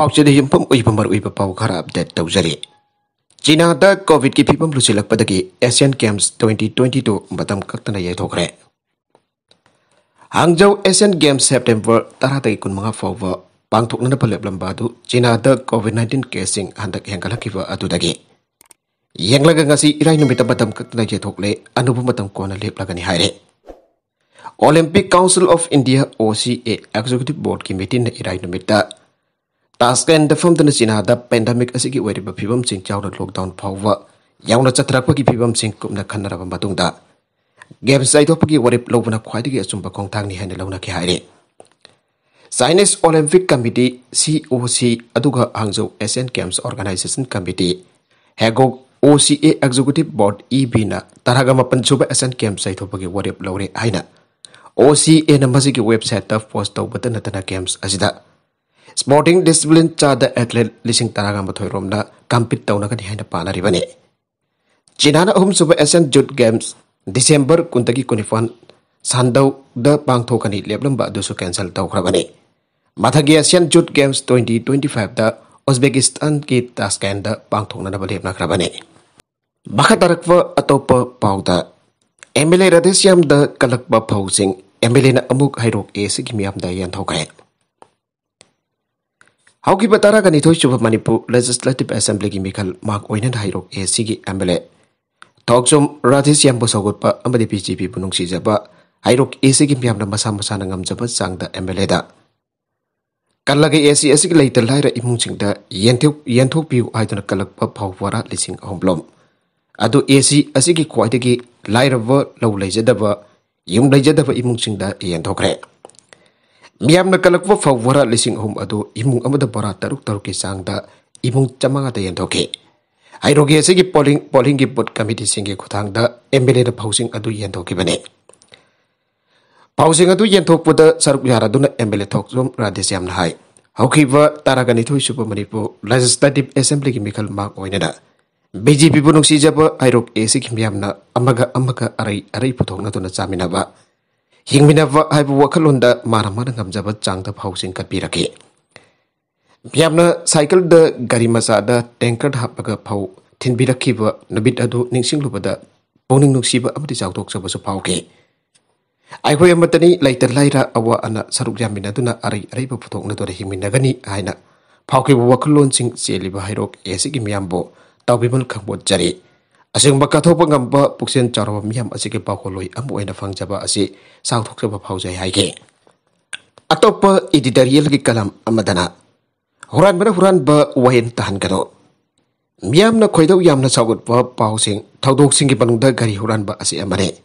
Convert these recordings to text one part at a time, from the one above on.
Pau jadi yang pem update tau China ada COVID ki pipam lu silak pada Asian Games 2022 batam kak tanda yaitu kare. Hangzhou Asian Games September tarah tadi kun mengapa bahwa pangtuk nanda pelik belum badu China ada COVID-19 casing hendak yang kalah kiva adu tadi. Yang laga ngasih irai nomi tambah tam kak tanda yaitu kare anu pun batam kuana lep laga ni Olympic Council of India OCA Executive Board ki meeting na irai nomi tak task एंड दफम चीना pandemic फीवम चावन lockdown फाव यौन चतरपी फीवम कूम खनरब game चाइथोपी वरीब लौबना खाई अचुब खोथानी है लौनखे है Chinese Olympic committee C O C Hangzhou Asian games organisation committee हेगोग O C A executive board E B तरह मपन सूब एशियन गेम्स चाइथोपी वरीब लौरे है ओ सी ए वेबसाइट पोस्ट तब नतना गेम्स स्पोर्टिंग डिसिप्लिन चाद एथलेट लिसिंग तरागा मथोइरोम रोमदा कंपीट तौना तौनगनि पाना रिबने चिनाना अहम सुब एशियन जूथ गेम्स दिसंबर कुंतगी कुनिफान सानदौ द पांगथो पांगथोकनि लेबलम कैंसिल तौ तौखरबने मथगी एशियन जूथ गेम्स 2025 द उज्बेकिस्तान की तास्कैंड दा पांगथोकना बलेबनाखरबने ꯃꯈꯥꯗꯔꯛꯄ ꯑꯇꯣꯞꯄ ꯄꯥꯎꯗ ꯑꯦꯝ ꯑꯦꯜ ꯑꯦ ꯔꯥꯙꯦꯁ꯭ꯌꯥꯝꯗ ꯀꯜꯂꯛꯄ ꯐꯧꯁꯤꯡ ꯑꯦꯝ ꯑꯦꯜ ꯑꯦꯅ ꯑꯃꯨꯛ ꯍꯥꯏꯔꯣꯛꯑꯦ ꯁꯤꯒꯤ ꯃꯤꯌꯥꯝꯗ ꯌꯥꯟꯊꯣꯛꯈ꯭ꯔꯦ ꯍꯧꯒꯤ ꯕꯇꯥꯔꯥꯒ ꯅꯤꯊꯣꯏ ꯁꯨꯕ ꯃꯅꯤꯄꯨꯔ ꯂꯦꯖꯤꯁꯂꯦꯇꯤꯕ ꯑꯦꯁꯦꯝꯕ꯭ꯂꯤꯒꯤ ꯃꯤꯈꯜ ꯃꯥꯛ ꯑꯣꯏꯅ ꯍꯥꯏꯔꯣꯛ ꯑꯦ ꯁꯤꯒꯤ ꯑꯦꯝ ꯑꯦꯜ ꯑꯦ ꯊꯣꯛꯆꯨꯝ ꯔꯥꯙꯤꯁ ꯌꯥꯝꯕꯨ ꯁꯧꯒꯠꯄ ꯑꯃꯗꯤ ꯕꯤ ꯖꯦ ꯄꯤꯕꯨ ꯅꯨꯡꯁꯤꯖꯕ ꯍꯥꯏꯔꯣꯛ ꯑꯦ ꯁꯤꯒꯤ ꯃꯤꯌꯥꯝꯅ ꯃꯁꯥ ꯃꯁꯥꯅ ꯉꯝꯖꯕ ꯆꯥꯡꯗ ꯑꯦꯝ ꯑꯦꯜ ꯑꯦꯗ ꯀꯜꯂꯒ ꯑꯦ ꯁꯤ ꯑꯁꯤꯒꯤ ꯂꯩꯇ ꯂꯥꯏꯔ ꯏꯃꯨꯡꯁꯤꯡꯗ ꯌꯦꯟꯊꯣꯛꯄꯤꯌꯨ ꯍꯥꯏꯗꯨꯅ ꯀꯜꯂꯛꯄ ꯐꯥꯎ ꯕꯣꯔꯥ ꯂꯤꯁꯤꯡ ꯑꯍꯨꯝꯂꯣꯝ ꯑꯗꯨ ꯑꯦ ꯁꯤ ꯑꯁꯤꯒꯤ ꯈ꯭ꯋꯥꯏꯗꯒꯤ ꯂꯥꯏꯔꯕ ꯂꯧ ꯂꯩꯖꯗꯕ ꯌꯨꯝ ꯂꯩꯖꯗꯕ ꯏꯃꯨꯡꯁꯤꯡꯗ ꯌꯦꯟꯊꯣꯛꯈ꯭ꯔꯦ मैं कलप फवर लिंग अहम अब इमुंग बरा तरुक तरुक के चांग इमु चमगा यदे हईरोगे पोलिंग की बूथ कमीटी के खुद एम एल ए फौसीबे फौसीप सरुक यादव एम एल ए थोजोम राधेश्याम है तरग निथ मनपुर लेजिस्लेटिव एसेंब्ली की मिखल मार्ग होने बीजेपी नुसीजब हईरोग एसी मैं अरई अरई पुथोन चाब ꯍꯤꯡꯃꯤꯟꯅꯕ ꯍꯥꯏꯕ ꯋꯥꯈꯜꯂꯣꯟꯗ ꯃꯥꯅ ꯃꯥꯅ ꯉꯝꯖꯕ ꯆꯥꯡꯗ ꯐꯧꯁꯤꯡ ꯀꯠꯄꯤꯔꯛꯈꯤ ꯃꯤꯌꯥꯝꯅ ꯁꯥꯏꯀꯜꯗ ꯒꯥꯔꯤ ꯃꯆꯥꯗ ꯇꯦꯡꯀꯔꯗ ꯍꯥꯞꯄꯒ ꯐꯧ ꯊꯤꯟꯕꯤꯔꯛꯈꯤꯕ ꯅꯨꯃꯤꯠ ꯑꯗꯨ ꯅꯤꯡꯁꯤꯡꯂꯨꯕꯗ ꯄꯨꯛꯅꯤꯡ ꯅꯨꯡꯁꯤꯕ ꯑꯃꯗꯤ ꯆꯥꯎꯊꯣꯛꯆꯕꯁꯨ ꯐꯥꯎꯈꯤ ꯑꯩꯈꯣꯏ ꯑꯃꯠꯇꯅꯤ ꯂꯩꯇ ꯂꯥꯏꯔ ꯑꯋꯥ ꯑꯅꯥ ꯁꯔꯨꯛ ꯌꯥꯃꯤꯟꯅꯗꯨꯅ ꯑꯔꯩ ꯑꯔꯩꯕ ꯄꯨꯊꯣꯛꯅꯗꯨꯅ ꯍꯤꯡꯃꯤꯟꯅꯒꯅꯤ ꯍꯥꯏꯅ ꯐꯥꯎꯈꯤꯕ ꯋꯥꯈꯜꯂꯣꯟꯁꯤꯡ ꯆꯦꯜꯂꯤꯕ ꯍꯩꯔꯣꯛ ꯑꯦ ꯑꯁꯤꯒꯤ ꯃꯤꯌꯥꯝꯕꯨ ꯇꯥꯎꯕꯤꯃꯜ ꯈꯪꯕꯣꯠꯆꯔꯤ asing baka thopa ngamba puksen charwa miyam asike pa koloi amu ena fang jaba ase sauthok se phau jai haike atop editorial lagi kalam amadana huran bana huran ba wahin tahan kado miyam na khoidau yam na sagot ba pau sing thaudok sing ki panungda gari huran ba ase amare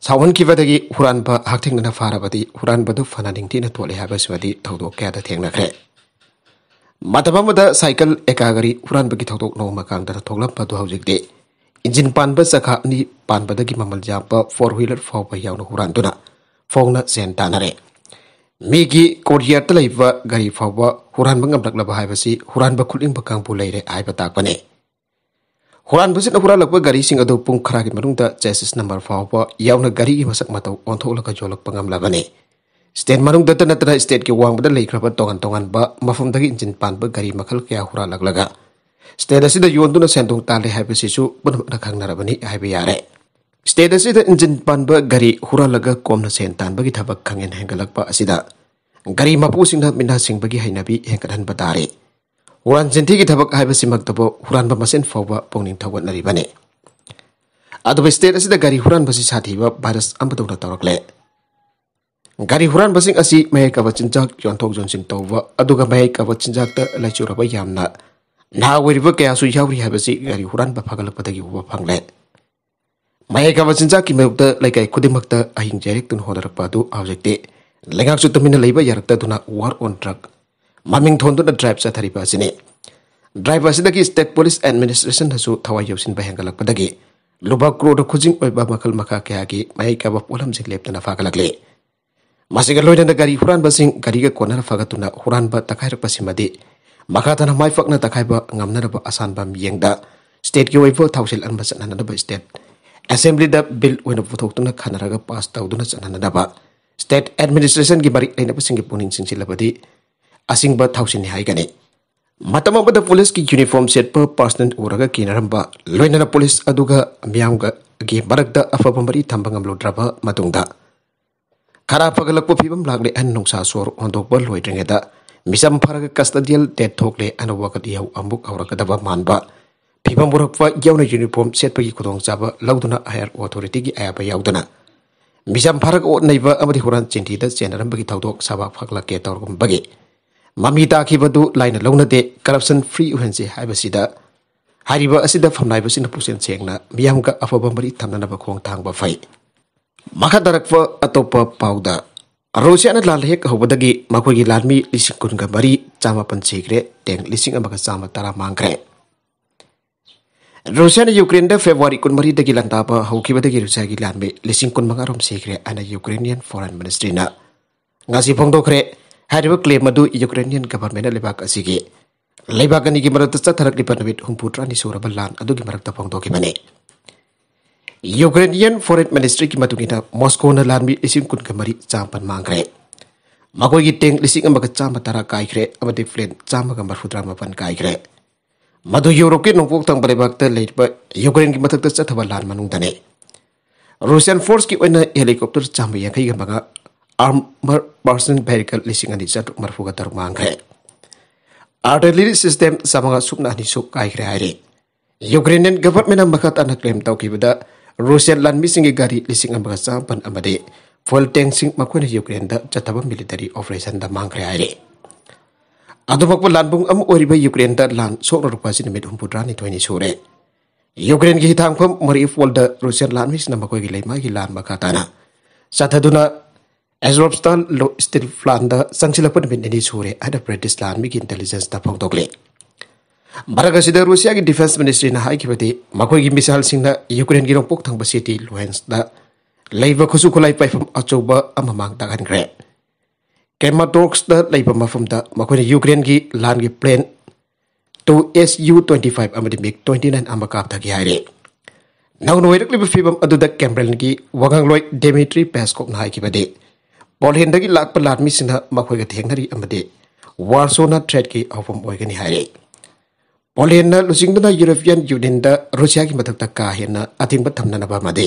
sawan ki badagi huran ba hakthing na fara badi huran ba du fananing ti na tole ha ba swadi thaudok kya da theng na mata mataba mada cycle ekagari huran ba ki thaudok no makang da thoklam ba du haujik de injin panba sakha ni pan da gi mamal japa four wheeler four ba yaw no huran tuna fong na sen ta na re mi gi korea ta lai ba gari fo ba huran ba ngam lak la ba hai ba si huran ba khulin ba kang bu lai re ai ba ta ko ne huran ba sit na huran lak ba gari sing adu pung khara gi marung ta chassis number fo ba yaw na gari gi masak mato on tho lak ka jolak pa ngam la ba ne Stain marung data na tera state ki wang bata lai kerapat tongan-tongan ba mafum tagi injin pan ba gari makal kaya huran lag laga state ꯑꯁꯤꯗ ꯌꯣꯟꯗꯨꯅ ꯁꯦꯟꯗꯣꯡ ꯇꯥꯜꯂꯤ ꯍꯥꯏꯕꯁꯤꯁꯨ ꯄꯨꯝꯅꯃꯛꯅ ꯈꯪꯅꯔꯕꯅꯤ ꯍꯥꯏꯕ ꯌꯥꯔꯦ state ꯑꯁꯤꯗ engine ꯄꯥꯟꯕ ꯒꯥꯔꯤ ꯍꯨꯔꯜꯂꯒ ꯀꯣꯝꯅ ꯁꯦꯟ ꯇꯥꯟꯕꯒꯤ ꯊꯕꯛ ꯈꯪꯍꯦꯟ ꯍꯦꯟꯒꯠꯂꯛꯄ ꯑꯁꯤꯗ ꯒꯥꯔꯤ ꯃꯄꯨꯁꯤꯡꯅ ꯃꯤꯅꯥꯁꯤꯡꯕꯒꯤ ꯍꯩꯅꯕꯤ ꯍꯦꯟꯒꯠꯍꯟꯕ ꯇꯥꯔꯦ ꯍꯨꯔꯥꯟ ꯆꯤꯟꯊꯤꯒꯤ ꯊꯕꯛ ꯍꯥꯏꯕꯁꯤꯃꯛꯇꯕꯨ ꯍꯨꯔꯥꯟꯕ ꯃꯁꯦꯟ ꯐꯥꯎꯕ ꯄꯨꯛꯅꯤꯡ ꯊꯧꯒꯠꯅꯔꯤꯕꯅꯤ ꯑꯗꯨꯕꯨ ꯁ꯭ꯇꯦꯠ ꯑꯁꯤꯗ ꯒꯥꯔꯤ ꯍꯨꯔꯥꯟꯕꯁꯤ ꯁꯥꯊꯤꯕ ꯚꯥꯏꯔꯁ ꯑꯃꯗꯧꯅ ꯇꯧꯔꯛꯂꯦ ꯒꯥꯔꯤ ꯍꯨꯔꯥꯟꯕꯁꯤꯡ ꯑꯁꯤ ꯃꯌꯦꯛ ꯀꯕ ꯆꯤꯟꯖꯥꯛ ꯌꯣꯟꯊꯣꯛ ꯌꯣꯟꯁꯤꯟ ꯇꯧꯕ ꯑꯗꯨꯒ ꯃꯌꯦꯛ ꯀꯕ ꯆꯤꯟꯖꯥꯛꯇ ꯂꯩꯆꯨꯔꯕ ꯌꯥꯝꯅ na wari ba kaya su yawri ha ba si gari huran ba pagal ba tagi ba pangle mai ka ba sinza ki me ba ahing jarek tun hodar ba du au jek te lengak su tumina lai ba tuna war on drug maming thon tuna drive sa thari ba sini drive ba sidaki state police administration hasu su thawa yau sin ba hengalak ba tagi luba kro da khujing oi makal makha kaya ki mai ka ba polam jik lep tuna fa kalak le masi ga loi da gari huran ba sing gari ga corner tuna huran ba takai ra pasi makatana maifakna takhaiba ngamnaraba asanba miyengda state ki waibo thausil nana chananadaba state assembly da bill oina puthoktuna khanaraga pass nana chananadaba state administration gi bari aina pasingi punin singsilabadi asingba thausin gane matama bada police ki uniform set pa person uraga kinaramba loinana police aduga miyamga gi barakda afaba mari thambangam lodraba matungda khara phagalakpo phibam lagle an nongsa sor ondokba loidringeda ꯃꯤꯆꯝ ꯐꯔꯒ ꯀꯁꯇꯗꯤꯌꯦꯜ date ꯊꯣꯛꯂꯦ ꯑꯅꯧꯕ ꯌꯥꯎ ꯑꯃꯨꯛ ꯍꯧꯔꯛꯀꯗꯕ ꯃꯥꯟꯕ ꯐꯤꯕꯝ ꯄꯨꯔꯛꯄ ꯌꯥꯎꯅ uniform ꯁꯦꯠꯄꯒꯤ ꯈꯨꯗꯣꯡꯆꯥꯕ ꯂꯧꯗꯨꯅ ꯍꯥꯌꯔ ꯑꯣꯊꯣꯔꯤꯇꯤꯒꯤ ꯑꯌꯥꯕ ꯌꯥꯎꯗꯅ ꯃꯤꯆꯝ ꯐꯔꯒ ꯑꯣꯠ ꯅꯩꯕ ꯑꯃꯗꯤ ꯍꯨꯔꯥꯟ ꯆꯤꯟꯊꯤꯗ ꯆꯦꯟꯅꯔꯝꯕꯒꯤ ꯊꯧꯗꯣꯛ ꯁꯥꯕ ꯐꯛꯂꯛꯀꯦ ꯇꯧꯔꯒꯨꯝꯕꯒꯤ ꯃꯃꯤ ꯇꯥꯈꯤꯕꯗꯨ ꯂꯥꯏꯅ ꯂꯧꯅꯗꯦ ꯀꯔꯞꯁꯟ ꯐ꯭ꯔꯤ ꯑꯣꯏꯍꯟꯁꯤ ꯍꯥꯏꯕꯁꯤꯗ ꯍꯥꯏꯔꯤꯕ ꯑꯁꯤꯗ ꯐꯝꯅꯥꯏꯕꯁꯤꯡꯅ ꯄꯨꯛꯆꯦꯜ ꯁꯦꯡꯅ ꯃꯤꯌꯥꯝꯒ ꯑꯐꯕ ꯃꯔꯤ ꯊꯝꯅꯅꯕ ꯈꯣꯡ ꯊꯥꯡꯕ ꯐꯩ ꯃꯈꯥ ꯇꯥꯔꯛꯄ ꯑꯇꯣꯞꯄ ꯄꯥꯎꯗ ꯔꯣꯁꯤꯌꯥꯅ ꯂꯥꯟ ꯍꯦꯛ ꯍꯧꯕꯗꯒꯤ ꯃꯈꯣꯏꯒꯤ ꯂꯥꯟꯃꯤ ꯂꯤꯁꯤꯡ ꯀꯨꯟꯒ ꯃꯔꯤ ꯆꯥꯃꯥꯄꯟ ꯁꯤꯈ꯭ꯔꯦ ꯇꯦꯡ ꯂꯤꯁꯤꯡ ꯑꯃꯒ ꯆꯥꯝꯃ ꯇꯔꯥ ꯃꯥꯡꯈ꯭ꯔꯦ ꯔꯣꯁꯤꯌꯥꯅ ꯌꯨꯀ꯭ꯔꯦꯟꯗ ꯐꯦꯕꯋꯥꯔꯤ ꯀꯨꯟꯃꯔꯤꯗꯒꯤ ꯂꯥꯟꯗꯥꯕ ꯍꯧꯈꯤꯕꯗꯒꯤ ꯔꯨꯁꯤꯌꯥꯒꯤ ꯂꯥꯟꯃꯤ ꯂꯤꯁꯤꯡ ꯀꯨꯟꯃꯉꯥꯔꯣꯝ ꯁꯤꯈ꯭ꯔꯦ ꯍꯥꯏꯅ ꯌꯨꯀ꯭ꯔꯦꯅꯤꯌꯟ ꯐꯣꯔꯦꯟ ꯃꯤꯅꯤꯁꯇ꯭ꯔꯤꯅ ꯉꯁꯤ ꯐꯣꯡꯗꯣꯛꯈ꯭ꯔꯦ ꯍꯥꯏꯔꯤꯕ ꯀ꯭ꯂꯦꯝ ꯑꯗꯨ ꯌꯨꯀ꯭ꯔꯦꯅꯤꯌꯟ ꯒꯚꯔꯟꯃꯦꯟꯅ ꯂꯩꯕꯥꯛ ꯑꯁꯤꯒꯤ ꯂꯩꯕꯥꯛ ꯑꯅꯤꯒꯤ ꯃꯔꯛꯇ ꯆꯠꯊꯔꯛꯂꯤꯕ ꯅꯨꯃꯤꯠ ꯍꯨꯝꯐꯨ ꯇꯔꯥꯅꯤ ꯁꯨꯔꯕ ꯂꯥꯟ ꯑꯗꯨꯒꯤ ꯃꯔꯛꯇ ꯐꯣꯡꯗꯣꯛꯈꯤꯕꯅꯤ यूक्रेनियन फॉरेन मिनिस्ट्री की मतुगिना मॉस्को ने लानबी इसिंग कुन कमरी चांपन मांग रहे मगो ये टेंग लिसिंग अमग चांप तारा काई करे अब डिफ्लेन चांप कमर फुद्रा मापन काई करे मधु यूरोप के नोकोक तंग बड़े भक्त ले पर यूक्रेन की मतलब तस्चा थबल लान मनुंग धने रूसियन फोर्स की वन हेलीकॉप्टर चांप यह कई कमग आर्मर पर्सन बैरिकल लिसिंग अनिजा तुम मरफुग तर मांग रहे आर्टिलरी सिस्टम समग सुपना निशुक काई करे आयरे यूक्रेनियन गवर्नमेंट अमग तानक्लेम ताऊ की बदा Rusia lan misingi gari lising ambang sampan amade. fuel sing makuna Ukraine da jataba military operation da mangre aire adu lanbung am ba Ukraine da lan so rorpa sin humpudra ni toini sore Ukraine gi tham khom mari da Rusia lan mis namba koi gilai ma gilan duna sathaduna stan lo still plan da pun bin ini sore ada British lan mig intelligence da dogle. Bharat ꯑꯁꯤꯗ ꯔꯨꯁꯤꯌꯥꯒꯤ defence ꯃꯤꯅꯤꯁꯇ꯭ꯔꯤꯅ ꯍꯥꯏꯈꯤꯕꯗꯤ ꯃꯈꯣꯏꯒꯤ ꯃꯤꯁꯥꯏꯜꯁꯤꯡꯅ ꯌꯨꯀ꯭ꯔꯦꯟꯒꯤ ꯅꯣꯡꯄꯣꯛ ꯊꯪꯕ city ꯂꯨꯍꯦꯟꯁꯇ ꯂꯩꯕ ꯈꯨꯠꯁꯨ ꯈꯨꯠꯂꯥꯏ ꯄꯥꯏꯐꯝ ꯑꯆꯧꯕ ꯑꯃ ꯃꯥꯡ ꯇꯥꯛꯍꯟꯈ꯭ꯔꯦ ꯀꯦꯃꯥꯇꯣꯛꯁꯇ ꯂꯩꯕ ꯃꯐꯝꯗ ꯃꯈꯣꯏꯅ ꯌꯨꯀ꯭ꯔꯦꯟꯒꯤ ꯂꯥꯟꯒꯤ plane two S U twenty five ꯑꯃꯗꯤ ꯃꯤꯛ ꯇ꯭ꯋꯦꯟꯇꯤ ꯅꯥꯏꯟ ꯑꯃ ꯀꯥꯞꯊꯈꯤ ꯍꯥꯏꯔꯤ ꯅꯧꯅ ꯑꯣꯏꯔꯛꯂꯤꯕ ꯐꯤꯕꯝ ꯑꯗꯨꯗ ꯀꯦꯝꯕ꯭ꯔꯦꯟꯒꯤ ꯋꯥꯉꯥꯡꯂꯣꯏ ꯗꯦꯃꯤꯇ꯭ꯔꯤ ꯄꯦꯁꯀꯣꯞꯅ ꯍꯥꯏꯈꯤꯕꯗꯤ ꯄꯣꯂꯦꯟꯗꯒꯤ ꯂꯥꯛꯄ ꯂꯥꯟꯃꯤꯁꯤꯡꯅ ꯃꯈꯣꯏꯒ ꯊꯦꯡꯅꯔꯤ ꯑꯃꯗꯤ ꯋꯥꯔꯁꯣꯅ ꯊ꯭ꯔꯦꯠꯀꯤ ꯍꯧꯐꯝ ꯑꯣꯏꯒꯅꯤ ꯍꯥꯏꯔꯤ ปอลเฮนนะลูซิงนะยุโรเปียนยูเดนดะรัสเซียกิมาถักตะกาเห็นะอาทิงบัตทำนันบามาเด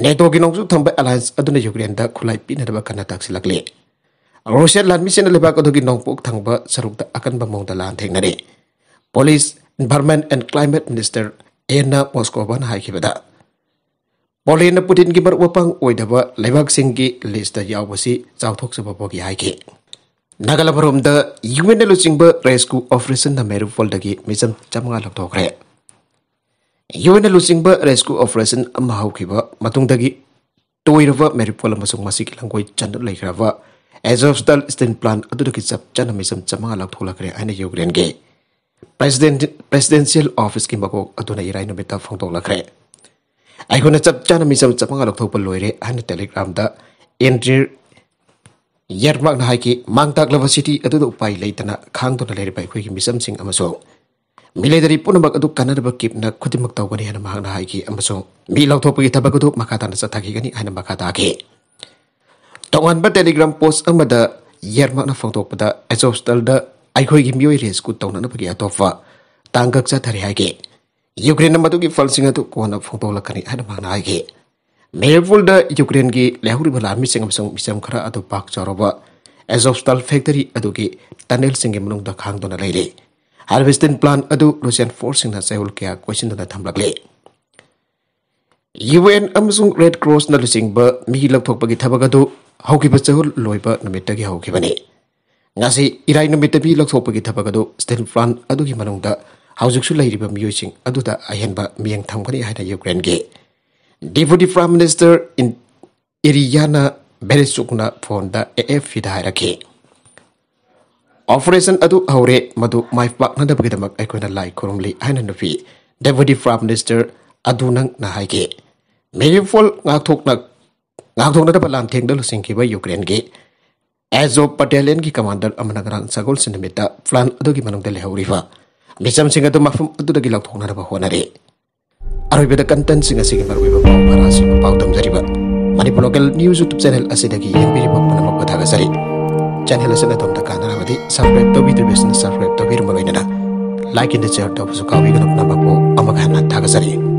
เนโตกินองสุทำไปอลไลส์อดุนยุเกรนดะคุไลปีนันบาคณะตักสิลักเล่รัสเซียลันมิเชนเลบากอดุกินองปุกทังบะสรุปตะอาการบัมองตะลานเทงนนเด police environment a n คลิ i m a t e m i สเตอร์เอ็นนะมอสโกบันไฮคิบดะปอลเฮนนะปูตินกิบาร์วปังอวยดะบะเลบักซิงกิลิสต์ยาวบะสิจาวทกสบบอกยายเก नागालभरोमद यूएन लुचिंग रेस्कु ऑपरेशन मेरू मेरुपोल मिजम चमगा लौटोखे यूएन लुचिंग रेस्कु ऑपरेशन तोरब मेरुपोल लंगोई चंद लेग्रब एजोस्टल स्टेन प्लान चप चन मिजम चमगा लौटोखे है यूक्रेन यूक्रेनगे प्रेसीडेंसीयल ऑफिस की मको इराई नुमित फोंदोखे अखोन चप चन मिजम चमगा लौटोप लोरे है टेलीग्राम एंड्रीर yermak na mang tak lava city adu do pai leitana kang to na leri pai khoi ki misam sing amaso military punabak adu kanar ba kip na kuti mak tau gani ana mak na haike amaso milau tau thop ki tabak adu makata na satha ki gani ana makata ki tongan ba telegram post amada yermak na phong tok pada azostal da ai khoi ki miwi res ku taw na na pagi atofa tangkak sa thari haike ukraine na madu ki phal sing adu ko na phong tok la kani ana na haike ꯃꯦꯌꯔꯄꯣꯜꯗ ꯌꯨꯀ꯭ꯔꯦꯟꯒꯤ ꯂꯩꯍꯧꯔꯤꯕ ꯂꯥꯟꯃꯤꯁꯤꯡ ꯑꯃꯁꯨꯡ ꯃꯤꯆꯝ ꯈꯔ ꯑꯗꯨ ꯄꯥꯛ ꯆꯥꯎꯔꯕ ꯑꯦꯖꯣꯞꯁꯇꯥꯜ ꯐꯦꯛꯇꯔꯤ ꯑꯗꯨꯒꯤ ꯇꯅꯦꯜꯁꯤꯡꯒꯤ ꯃꯅꯨꯡꯗ ꯈꯥꯡꯗꯨꯅ ꯂꯩꯔꯤ ꯍꯥꯔꯚꯦꯁꯇꯤꯟ ꯄ꯭ꯂꯥꯟ ꯑꯗꯨ ꯔꯨꯁꯤꯌꯥꯟ ꯐꯣꯔꯁꯁꯤꯡꯅ ꯆꯌꯣꯜ ꯀꯌꯥ ꯀꯣꯏꯁꯤꯟꯗꯨꯅ ꯊꯝꯂꯛꯂꯤ ꯌꯨ ꯑꯦꯟ ꯑꯃꯁꯨꯡ ꯔꯦꯗ ꯀ꯭ꯔꯣꯁꯅ ꯂꯨꯆꯤꯡꯕ ꯃꯤ ꯂꯧꯊꯣꯛꯄꯒꯤ ꯊꯕꯛ ꯑꯗꯨ ꯍꯧꯈꯤꯕ ꯆꯌꯣꯜ ꯂꯣꯏꯕ ꯅꯨꯃꯤꯠꯇꯒꯤ ꯍꯧꯈꯤꯕꯅꯤ ꯉꯁꯤ ꯏꯔꯥꯏ ꯅꯨꯃꯤꯠꯇ ꯃꯤ ꯂꯧꯊꯣꯛꯄꯒꯤ ꯊꯕꯛ ꯑꯗꯨ ꯁ꯭ꯇꯤꯜ ꯄ꯭ꯂꯥꯟ ꯑꯗꯨꯒꯤ ꯃꯅꯨꯡꯗ ꯍꯧꯖꯤꯛꯁꯨ ꯂꯩꯔꯤꯕ ꯃꯤꯑꯣꯏꯁꯤꯡ ꯑꯗꯨꯗ ꯑꯍꯦꯟꯕ ꯃꯤꯠꯌꯦꯡ ꯊꯝꯒꯅꯤ ꯍꯥꯏꯅ ꯌꯨꯀ꯭ꯔꯦꯟꯒꯤ Deputy Prime Minister in Iriana Beresukna ꯐꯣꯟꯗ ꯑꯦꯑꯦꯐꯄꯤꯗ ꯍꯥꯏꯔꯛꯈꯤ ꯑꯣꯄꯔꯦꯁꯟ ꯑꯗꯨ ꯍꯧꯔꯦ ꯃꯗꯨ ꯃꯥꯏ ꯄꯥꯛꯅꯅꯕꯒꯤꯗꯃꯛ ꯑꯩꯈꯣꯏꯅ ꯂꯥꯏ ꯈꯨꯔꯨꯝꯂꯤ ꯍꯥꯏꯅ ꯅꯨꯄꯤ ꯗꯦꯄꯨꯇꯤ ꯄ꯭ꯔꯥꯏꯝ ꯃꯤꯅꯤꯁꯇꯔ ꯑꯗꯨ ꯅꯪꯅ ꯍꯥꯏꯈꯤ ꯃꯦꯔꯤꯐꯣꯜ ꯉꯥꯛꯊꯣꯛꯅ ꯉꯥꯛꯊꯣꯛꯅꯗꯕ ꯂꯥꯟꯊꯦꯡꯗ ꯂꯨꯆꯤꯡꯈꯤꯕ ꯌꯨꯀ꯭ꯔꯦꯟꯒꯤ ꯑꯦꯖꯣ ꯄꯇꯦꯂꯤꯌꯟꯒꯤ ꯀꯃꯥꯟꯗꯔ ꯑꯃꯅ ꯉꯔꯥꯡ ꯁꯒꯣꯜꯁꯦꯟ ꯅꯨꯃꯤꯠꯇ ꯐ꯭ꯂꯥꯟ ꯑꯗꯨꯒꯤ ꯃꯅꯨꯡꯗ ꯂꯩꯍꯧꯔꯤꯕ ꯃꯤꯆꯝꯁꯤꯡ ꯑꯗꯨ ꯃꯐꯝ ꯑꯗꯨꯗꯒꯤ ꯂꯧꯊꯣꯛꯅꯅꯕ ꯍꯣꯠꯅꯔꯤ arabida kantan singa singa arabida pau marasi pau tam jariba manipur local news youtube channel asidagi yang bak panama kotha ga sari channel asena tam ta kana wadi subscribe to bidu business subscribe to bir maloina like in the chat to suka kawi nama napna bak po amaga sari